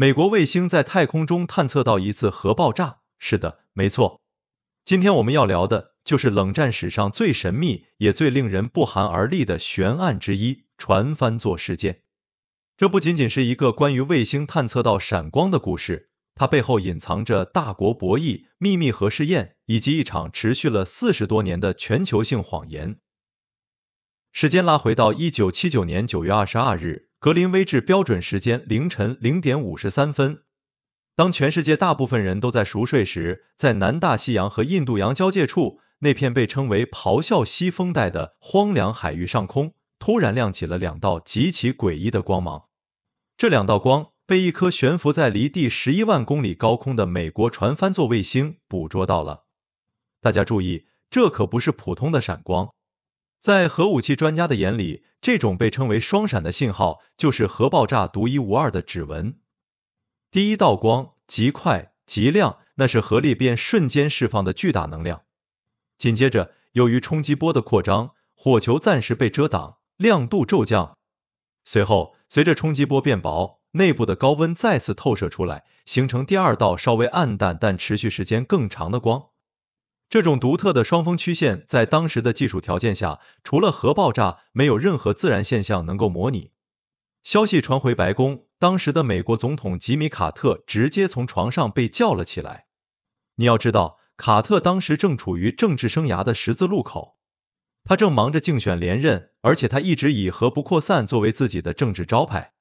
美国卫星在太空中探测到一次核爆炸。是的，没错。今天我们要聊的就是冷战史上最神秘也最令人不寒而栗的悬案之一——船帆座事件。这不仅仅是一个关于卫星探测到闪光的故事，它背后隐藏着大国博弈、秘密核试验以及一场持续了四十多年的全球性谎言。时间拉回到一九七九年九月二十二日。格林威治标准时间凌晨零点五十三分，当全世界大部分人都在熟睡时，在南大西洋和印度洋交界处那片被称为“咆哮西风带”的荒凉海域上空，突然亮起了两道极其诡异的光芒。这两道光被一颗悬浮在离地十一万公里高空的美国船帆座卫星捕捉到了。大家注意，这可不是普通的闪光，在核武器专家的眼里。这种被称为双闪的信号，就是核爆炸独一无二的指纹。第一道光极快极亮，那是核裂变瞬间释放的巨大能量。紧接着，由于冲击波的扩张，火球暂时被遮挡，亮度骤降。随后，随着冲击波变薄，内部的高温再次透射出来，形成第二道稍微暗淡但持续时间更长的光。这种独特的双峰曲线，在当时的技术条件下，除了核爆炸，没有任何自然现象能够模拟。消息传回白宫，当时的美国总统吉米·卡特直接从床上被叫了起来。你要知道，卡特当时正处于政治生涯的十字路口，他正忙着竞选连任，而且他一直以核不扩散作为自己的政治招牌。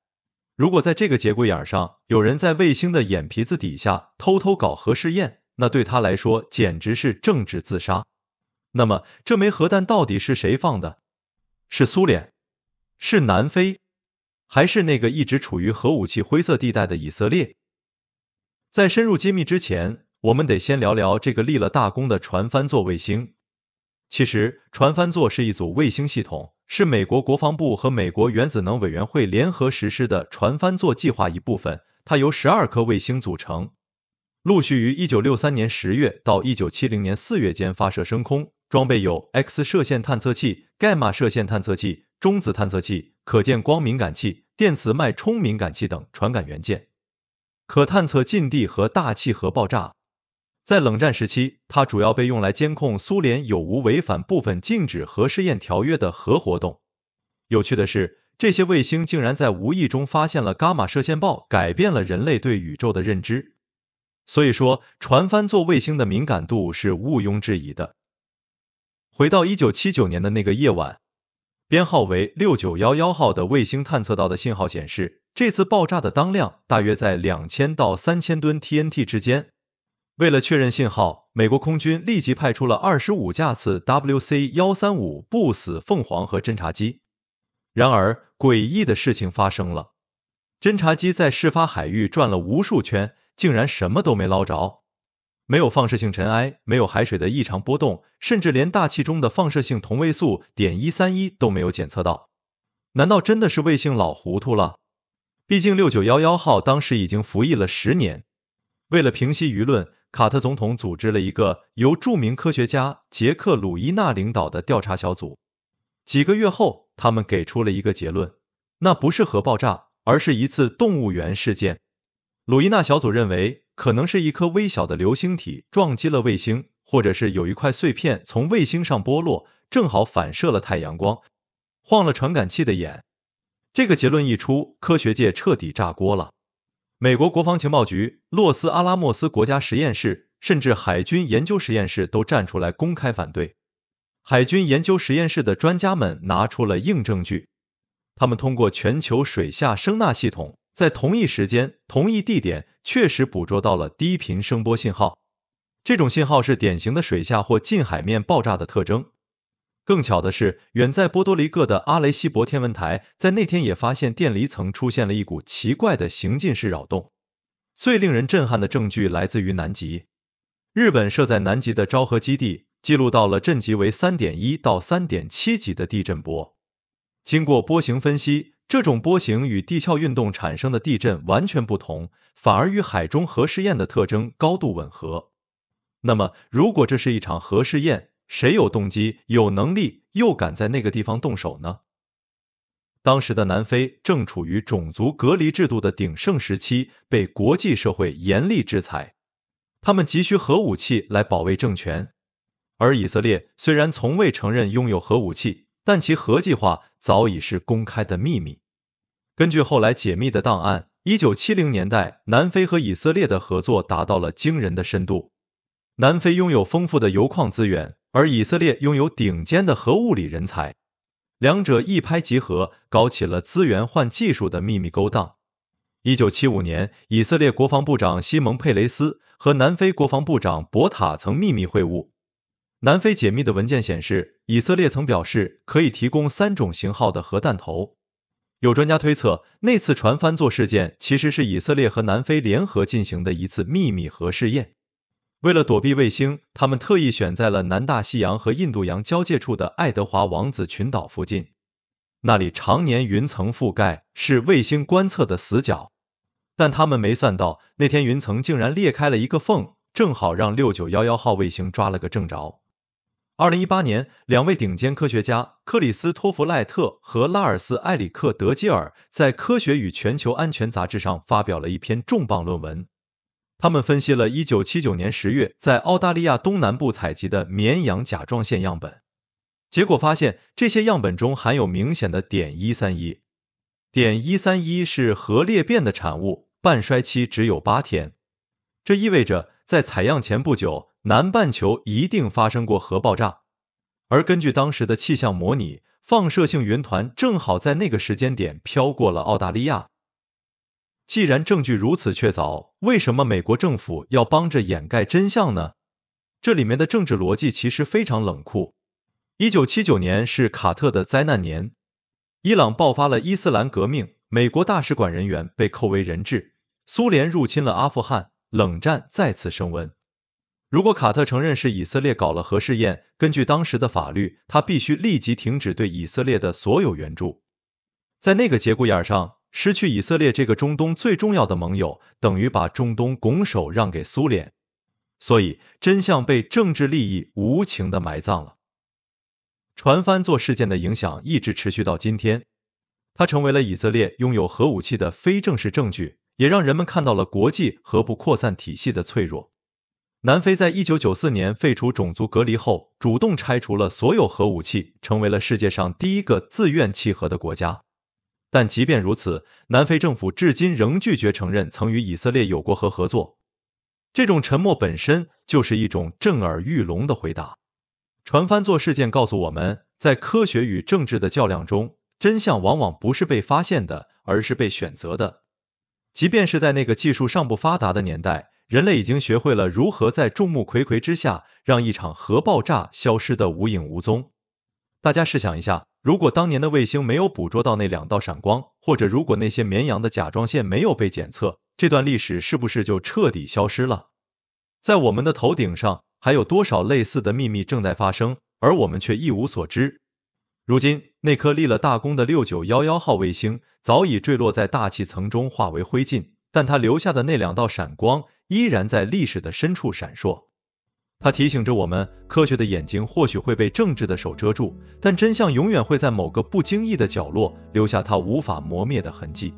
如果在这个节骨眼上，有人在卫星的眼皮子底下偷偷搞核试验，那对他来说简直是政治自杀。那么，这枚核弹到底是谁放的？是苏联？是南非？还是那个一直处于核武器灰色地带的以色列？在深入揭秘之前，我们得先聊聊这个立了大功的船帆座卫星。其实，船帆座是一组卫星系统，是美国国防部和美国原子能委员会联合实施的船帆座计划一部分。它由十二颗卫星组成。陆续于一九六三年十月到一九七零年四月间发射升空，装备有 X 射线探测器、伽马射线探测器、中子探测器、可见光敏感器、电磁脉冲敏感器等传感元件，可探测近地和大气核爆炸。在冷战时期，它主要被用来监控苏联有无违反部分禁止核试验条约的核活动。有趣的是，这些卫星竟然在无意中发现了伽马射线暴，改变了人类对宇宙的认知。所以说，船帆座卫星的敏感度是毋庸置疑的。回到一九七九年的那个夜晚，编号为六九幺幺号的卫星探测到的信号显示，这次爆炸的当量大约在两千到三千吨 TNT 之间。为了确认信号，美国空军立即派出了二十五架次 WC 幺三五不死凤凰和侦察机。然而，诡异的事情发生了，侦察机在事发海域转了无数圈。竟然什么都没捞着，没有放射性尘埃，没有海水的异常波动，甚至连大气中的放射性同位素点一三一都没有检测到。难道真的是卫星老糊涂了？毕竟六九幺幺号当时已经服役了十年。为了平息舆论，卡特总统组织了一个由著名科学家杰克鲁伊纳领导的调查小组。几个月后，他们给出了一个结论：那不是核爆炸，而是一次动物园事件。鲁伊纳小组认为，可能是一颗微小的流星体撞击了卫星，或者是有一块碎片从卫星上剥落，正好反射了太阳光，晃了传感器的眼。这个结论一出，科学界彻底炸锅了。美国国防情报局、洛斯阿拉莫斯国家实验室，甚至海军研究实验室都站出来公开反对。海军研究实验室的专家们拿出了硬证据，他们通过全球水下声纳系统。在同一时间、同一地点，确实捕捉到了低频声波信号。这种信号是典型的水下或近海面爆炸的特征。更巧的是，远在波多黎各的阿雷西博天文台在那天也发现电离层出现了一股奇怪的行进式扰动。最令人震撼的证据来自于南极。日本设在南极的昭和基地记录到了震级为三点一到三点七级的地震波。经过波形分析。这种波形与地壳运动产生的地震完全不同，反而与海中核试验的特征高度吻合。那么，如果这是一场核试验，谁有动机、有能力又敢在那个地方动手呢？当时的南非正处于种族隔离制度的鼎盛时期，被国际社会严厉制裁，他们急需核武器来保卫政权。而以色列虽然从未承认拥有核武器。但其核计划早已是公开的秘密。根据后来解密的档案，1970年代南非和以色列的合作达到了惊人的深度。南非拥有丰富的铀矿资源，而以色列拥有顶尖的核物理人才，两者一拍即合，搞起了资源换技术的秘密勾当。1975年，以色列国防部长西蒙·佩雷斯和南非国防部长博塔曾秘密会晤。南非解密的文件显示，以色列曾表示可以提供三种型号的核弹头。有专家推测，那次船翻作事件其实是以色列和南非联合进行的一次秘密核试验。为了躲避卫星，他们特意选在了南大西洋和印度洋交界处的爱德华王子群岛附近，那里常年云层覆盖，是卫星观测的死角。但他们没算到，那天云层竟然裂开了一个缝，正好让六九幺幺号卫星抓了个正着。二零一八年，两位顶尖科学家克里斯托弗·赖特和拉尔斯·埃里克·德基尔在《科学与全球安全》杂志上发表了一篇重磅论文。他们分析了一九七九年十月在澳大利亚东南部采集的绵羊甲状腺样本，结果发现这些样本中含有明显的碘一三一。碘一三一是核裂变的产物，半衰期只有八天，这意味着在采样前不久。南半球一定发生过核爆炸，而根据当时的气象模拟，放射性云团正好在那个时间点飘过了澳大利亚。既然证据如此确凿，为什么美国政府要帮着掩盖真相呢？这里面的政治逻辑其实非常冷酷。一九七九年是卡特的灾难年，伊朗爆发了伊斯兰革命，美国大使馆人员被扣为人质，苏联入侵了阿富汗，冷战再次升温。如果卡特承认是以色列搞了核试验，根据当时的法律，他必须立即停止对以色列的所有援助。在那个节骨眼上，失去以色列这个中东最重要的盟友，等于把中东拱手让给苏联。所以，真相被政治利益无情的埋葬了。船帆座事件的影响一直持续到今天，它成为了以色列拥有核武器的非正式证据，也让人们看到了国际核不扩散体系的脆弱。南非在一九九四年废除种族隔离后，主动拆除了所有核武器，成为了世界上第一个自愿弃核的国家。但即便如此，南非政府至今仍拒绝承认曾与以色列有过核合作。这种沉默本身就是一种震耳欲聋的回答。船帆座事件告诉我们在科学与政治的较量中，真相往往不是被发现的，而是被选择的。即便是在那个技术尚不发达的年代。人类已经学会了如何在众目睽睽之下让一场核爆炸消失得无影无踪。大家试想一下，如果当年的卫星没有捕捉到那两道闪光，或者如果那些绵羊的甲状腺没有被检测，这段历史是不是就彻底消失了？在我们的头顶上，还有多少类似的秘密正在发生，而我们却一无所知？如今，那颗立了大功的六九幺幺号卫星早已坠落在大气层中，化为灰烬，但它留下的那两道闪光。依然在历史的深处闪烁，它提醒着我们，科学的眼睛或许会被政治的手遮住，但真相永远会在某个不经意的角落留下它无法磨灭的痕迹。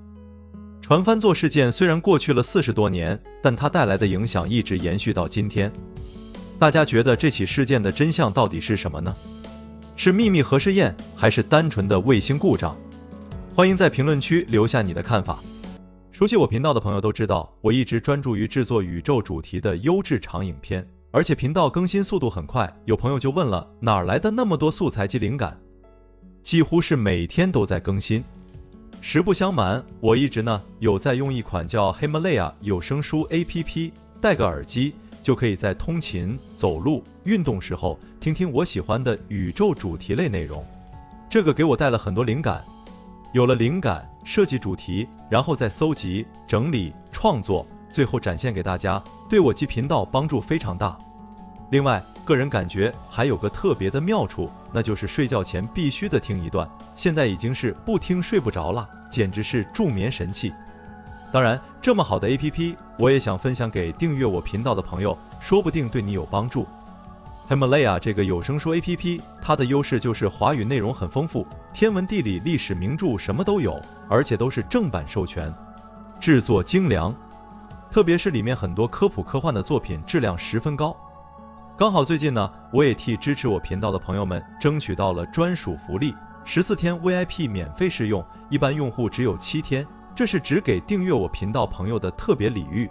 船帆座事件虽然过去了四十多年，但它带来的影响一直延续到今天。大家觉得这起事件的真相到底是什么呢？是秘密核试验，还是单纯的卫星故障？欢迎在评论区留下你的看法。熟悉我频道的朋友都知道，我一直专注于制作宇宙主题的优质长影片，而且频道更新速度很快。有朋友就问了，哪儿来的那么多素材及灵感？几乎是每天都在更新。实不相瞒，我一直呢有在用一款叫 Himalaya 有声书 APP，戴个耳机就可以在通勤、走路、运动时候听听我喜欢的宇宙主题类内容，这个给我带了很多灵感。有了灵感，设计主题，然后再搜集、整理、创作，最后展现给大家，对我及频道帮助非常大。另外，个人感觉还有个特别的妙处，那就是睡觉前必须得听一段，现在已经是不听睡不着了，简直是助眠神器。当然，这么好的 APP，我也想分享给订阅我频道的朋友，说不定对你有帮助。Himalaya 这个有声书 APP，它的优势就是华语内容很丰富，天文、地理、历史、名著什么都有，而且都是正版授权，制作精良。特别是里面很多科普科幻的作品，质量十分高。刚好最近呢，我也替支持我频道的朋友们争取到了专属福利，十四天 VIP 免费试用，一般用户只有七天，这是只给订阅我频道朋友的特别礼遇。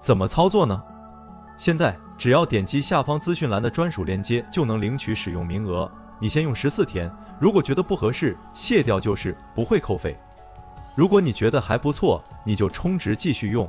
怎么操作呢？现在只要点击下方资讯栏的专属链接，就能领取使用名额。你先用十四天，如果觉得不合适，卸掉就是，不会扣费。如果你觉得还不错，你就充值继续用。